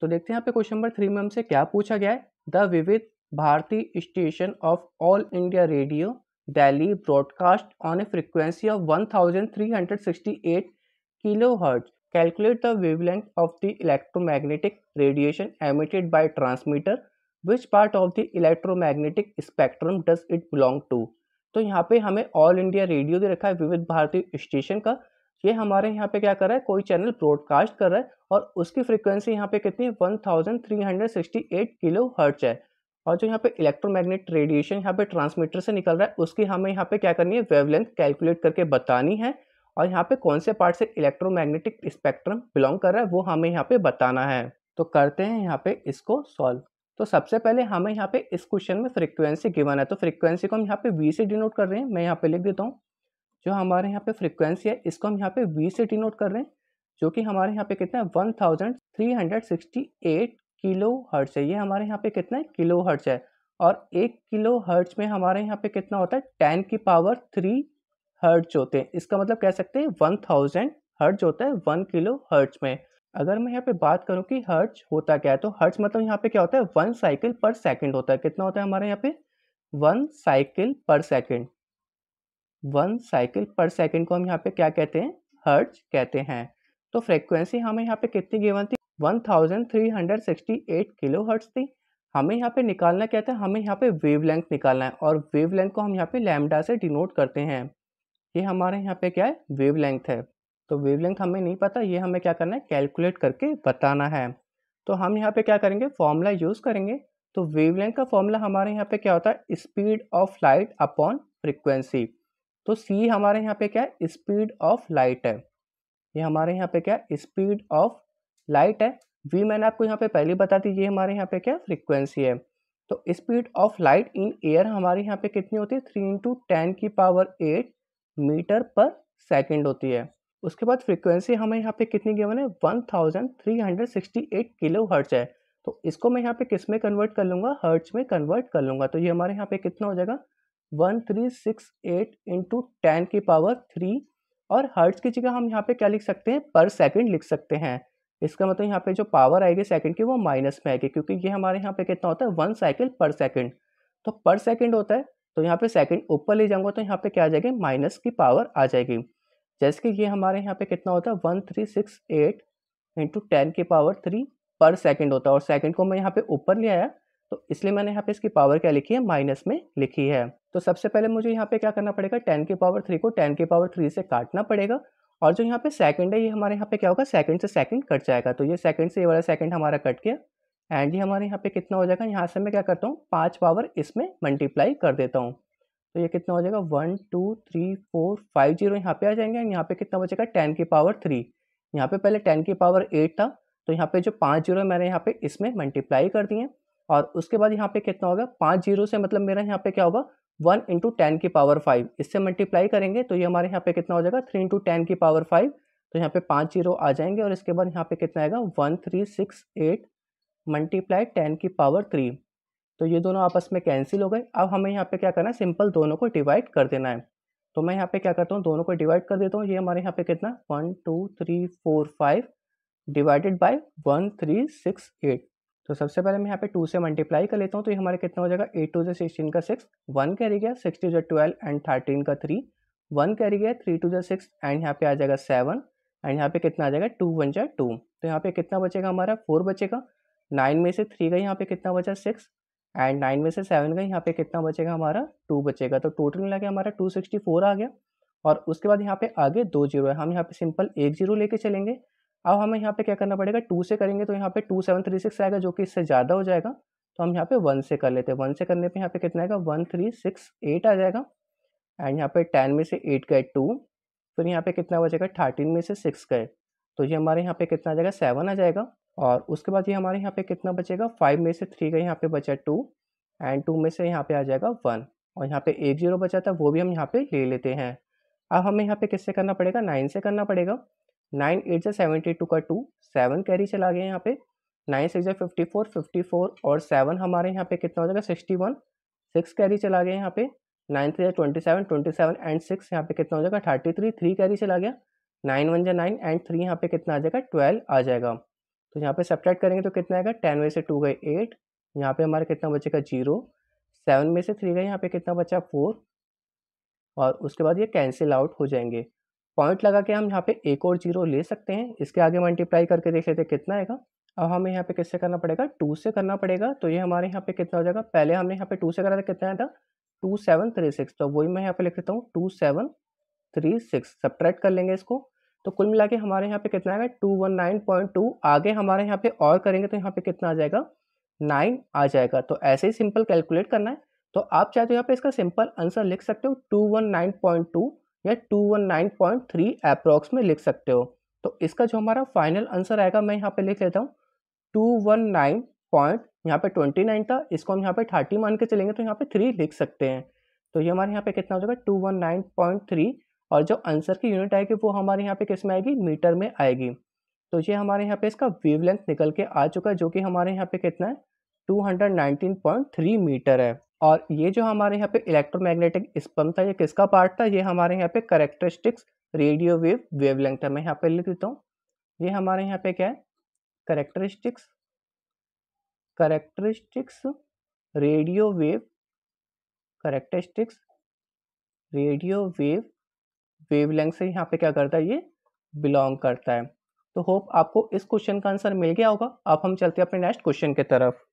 तो देखते हैं यहाँ पे क्वेश्चन नंबर थ्री में हमसे क्या पूछा गया है the Vividh Bharati station of All India Radio Delhi broadcast on a frequency of 1368 kilohertz calculate the wavelength of the electromagnetic radiation emitted by transmitter which part of the electromagnetic spectrum does it belong to तो यहाँ पे हमें all India radio दे रखा है विविध Bharati station का ये हमारे यहाँ पे क्या कर रहा है कोई चैनल ब्रॉडकास्ट कर रहा है और उसकी फ्रिक्वेंसी यहाँ पे कितनी है one thousand three hundred sixty eight kilo hertz है और जो यहाँ पे इलेक्ट्रोमैग्नेट रेडिएशन यहाँ पे ट्रांसमीटर से निकल रहा है उसकी हमें यहाँ पे क्या करनी है वेवलेंथ कैलकुलेट करके बतानी है और यहाँ पे कौन से पार्ट से इलेक्ट्रोमैग्नेटिक स्पेक्ट्रम बिलोंग कर रहा है वो हमें यहाँ पे बताना है तो करते हैं यहाँ पे इसको सॉल्व तो सबसे पहले हमें यहाँ पे इस क्वेश्चन में फ्रिक्वेंसी गिवन है तो फ्रिक्वेंसी को हम यहाँ पे वी से डिनोट कर रहे हैं मैं यहाँ पे लिख देता हूँ जो हमारे यहाँ पे फ्रिक्वेंसी है इसको हम यहाँ पे वी से डिनोट कर रहे हैं जो कि हमारे यहाँ पे कितना है one thousand three hundred sixty eight kilo hertz है ये हमारे यहाँ पे कितना है किलो हर्ट्स है और एक किलो हर्ट्स में हमारे यहाँ पे कितना होता है टेन की पावर थ्री हर्ट्स होते हैं इसका मतलब कह सकते हैं वन थाउजेंड हर्ट्स होता है वन किलो हर्ट्स में अगर मैं यहाँ पे बात करूँ कि हर्ट्स होता क्या है तो हर्ट्स मतलब यहाँ पे क्या होता है वन साइकिल पर सेकेंड होता है कितना होता है हमारे यहाँ पे one cycle per second one cycle per second को हम यहाँ पे क्या कहते हैं हर्ट कहते हैं तो फ्रीक्वेंसी हमें यहाँ पे कितनी गेवन थी 1368 किलो हर्ट्स थी हमें यहाँ पे निकालना क्या था हमें यहाँ पे वेवलेंथ निकालना है और वेवलेंथ को हम यहाँ पे लैमडा से डिनोट करते हैं ये हमारे यहाँ पे क्या है वेवलेंथ है तो वेवलेंथ हमें नहीं पता ये हमें क्या करना है कैलकुलेट करके बताना है तो हम यहाँ पे क्या करेंगे फॉर्मूला यूज़ करेंगे तो वेवलेंथ का फॉर्मूला हमारे यहाँ पे क्या होता है speed of light upon frequency तो सी हमारे यहाँ पे क्या है स्पीड ऑफ लाइट है ये हमारे यहाँ पे क्या है स्पीड ऑफ लाइट है वी मैंने आपको यहाँ पे पहले बता दी ये हमारे यहाँ पे क्या फ्रिक्वेंसी है तो speed of light in air हमारे यहाँ पे कितनी होती है थ्री इंटू टेन की power eight metre per second होती है उसके बाद फ्रिक्वेंसी हमें यहाँ पे कितनी गेवन है one thousand three hundred sixty eight kilo hertz है तो इसको मैं यहाँ पे किस में कन्वर्ट कर लूँगा हर्ट्ज में कन्वर्ट कर लूँगा तो ये हमारे यहाँ पे कितना हो जाएगा one three six eight into ten की पावर थ्री और हर्ट्स की जगह हम यहाँ पे क्या लिख सकते हैं पर सेकंड लिख सकते हैं इसका मतलब यहाँ पे जो पावर आएगी सेकंड की वो माइनस में आएगी क्योंकि ये हमारे यहाँ पे कितना होता है वन साइकिल पर सेकंड तो पर सेकंड होता है तो यहाँ पे सेकंड ऊपर ले जाऊँगा तो यहाँ पे क्या आ जाएगी माइनस की पावर आ जाएगी जैसे कि ये हमारे यहाँ पे कितना होता है one three six eight into ten की पावर थ्री पर सेकेंड होता है और सेकेंड को मैं यहाँ पे ऊपर ले आया तो इसलिए मैंने यहाँ पे इसकी पावर क्या लिखी है माइनस में लिखी है तो सबसे पहले मुझे यहाँ पे क्या करना पड़ेगा टेन के पावर थ्री को टेन के पावर थ्री से काटना पड़ेगा और जो यहाँ पे सेकंड है ये हमारे यहाँ पे क्या होगा सेकंड से सेकंड कट जाएगा तो ये सेकंड से ये वाला सेकंड हमारा कट गया एंड ये हमारे यहाँ पे कितना हो जाएगा यहाँ से मैं क्या करता हूँ पाँच पावर इसमें मल्टीप्लाई कर देता हूँ तो ये कितना हो जाएगा one two three four five zero यहाँ पे आ जाएंगे एंड यहाँ पे कितना बचेगा टेन की पावर थ्री यहाँ पे पहले टेन की पावर एट था तो यहाँ पे जो पाँच जीरो मैंने यहाँ पे इसमें मल्टीप्लाई कर दिए और उसके बाद यहाँ पे कितना होगा पाँच जीरो से मतलब मेरा यहाँ पे क्या होगा वन इंटू टेन की पावर फाइव इससे मल्टीप्लाई करेंगे तो ये हमारे यहाँ पे कितना हो जाएगा थ्री इंटू टेन की पावर फाइव तो यहाँ पे पाँच जीरो आ जाएंगे और इसके बाद यहाँ पे कितना आएगा one three six eight multiply ten की पावर थ्री तो ये दोनों आपस में कैंसिल हो गए अब हमें यहाँ पे क्या करना है सिंपल दोनों को डिवाइड कर देना है तो मैं यहाँ पे क्या करता हूँ दोनों को डिवाइड कर देता हूँ ये हमारे यहाँ पे कितना one two three four five divided by one three six eight तो सबसे पहले मैं यहाँ पे टू से मल्टीप्लाई कर लेता हूँ तो ये हमारा कितना हो जाएगा एट टू जो सिक्सटीन का सिक्स वन कैरी गया सिक्स टू जो ट्वेल्व एंड थर्टीन का थ्री वन कैरी गया थ्री टू जो सिक्स एंड यहाँ पे आ जाएगा सेवन एंड यहाँ पे कितना आ जाएगा टू वन जो टू तो यहाँ पे कितना बचेगा हमारा फोर बचेगा नाइन में से थ्री का यहाँ पे कितना बचा सिक्स एंड नाइन में से सेवन का यहाँ पे कितना बचेगा हमारा टू बचेगा तो टोटल मिला के हमारा टू सिक्सटी फोर आ गया और उसके बाद यहाँ पे आगे दो जीरो है हम यहाँ पे सिंपल एक जीरो लेके चलेंगे अब हमें यहाँ पे क्या करना पड़ेगा टू से करेंगे तो यहाँ पे टू सेवन थ्री सिक्स आएगा जो कि इससे ज़्यादा हो जाएगा तो हम यहाँ पे वन से कर लेते हैं वन से करने पे यहाँ पे कितना आएगा वन थ्री सिक्स एट आ जाएगा एंड यहाँ पे टेन में से एट गए टू फिर यहाँ पे कितना बचेगा थर्टीन में से सिक्स गए तो ये हमारे यहाँ पे कितना आ जाएगा सेवन आ जाएगा और उसके बाद ये हमारे यहाँ पे कितना बचेगा फाइव में से थ्री गए यहाँ पे बचा टू एंड टू में से यहाँ पे आ जाएगा वन और यहाँ पे एक जीरो बचा था वो भी हम यहाँ पे ले लेते हैं अब हमें यहाँ पे किससे करना पड़ेगा नाइन से करना पड़ेगा नाइन एट से सेवेंटी टू का टू सेवन कैरी चला गया यहाँ पे nine six fifty four fifty four और सेवन हमारे यहाँ पे कितना हो जाएगा सिक्सटी वन सिक्स कैरी चला गया यहाँ पे nine three twenty seven twenty seven and six यहाँ पे कितना हो जाएगा थर्टी थ्री थ्री कैरी चला गया नाइन वन जा नाइन एंड थ्री यहाँ पे कितना आ जाएगा ट्वेल्व आ जाएगा तो यहाँ पे सब्ट्रैक्ट करेंगे तो कितना आएगा टेन में से टू गए एट यहाँ पे हमारा कितना बचेगा जीरो सेवन में से थ्री गए यहाँ पे कितना बचा फोर और उसके बाद ये कैंसिल आउट हो जाएंगे पॉइंट लगा के हम यहाँ पे एक और जीरो ले सकते हैं इसके आगे मल्टीप्लाई करके देख लेते हैं कितना आएगा अब हमें यहाँ पे किससे करना पड़ेगा टू से करना पड़ेगा तो ये हमारे यहाँ पे कितना हो जाएगा पहले हमने यहाँ पे टू से करा था कितना आया था टू सेवन थ्री सिक्स तो वही मैं यहाँ पे लिख देता हूँ two seven three six subtract कर लेंगे इसको तो कुल मिला के हमारे यहाँ पे कितना आएगा two one nine point two आगे हमारे यहाँ पे और करेंगे तो यहाँ पे कितना आ जाएगा नाइन आ जाएगा तो ऐसे ही सिंपल कैलकुलेट करना है तो आप चाहे तो यहाँ पे इसका सिंपल आंसर लिख सकते हो two one nine point two या 219.3 अप्रॉक्स में लिख सकते हो तो इसका जो हमारा फाइनल आंसर आएगा मैं यहाँ पे लिख लेता हूँ टू वन नाइन पॉइंट यहाँ पे ट्वेंटी नाइन था इसको हम यहाँ पे थर्टी मान के चलेंगे तो यहाँ पे थ्री लिख सकते हैं तो ये हमारे यहाँ पे कितना हो जाएगा two one nine point three और जो आंसर की यूनिट आएगी वो हमारे यहाँ पे किस में आएगी मीटर में आएगी तो ये हमारे यहाँ पे इसका वेवलेंथ निकल के आ चुका है जो कि हमारे यहाँ पे कितना है two hundred nineteen point three metre है और ये जो हमारे यहाँ पे इलेक्ट्रोमैग्नेटिक स्पम था ये किसका पार्ट था ये हमारे यहाँ पे करेक्टरिस्टिक्स रेडियो वेव वेवलेंथ है मैं यहाँ पे लिख देता हूँ ये हमारे यहाँ पे क्या है characteristics characteristics radio wave characteristics radio wave wavelength से यहाँ पे क्या करता है ये बिलोंग करता है तो होप आपको इस क्वेश्चन का आंसर मिल गया होगा अब हम चलते हैं अपने नेक्स्ट क्वेश्चन की तरफ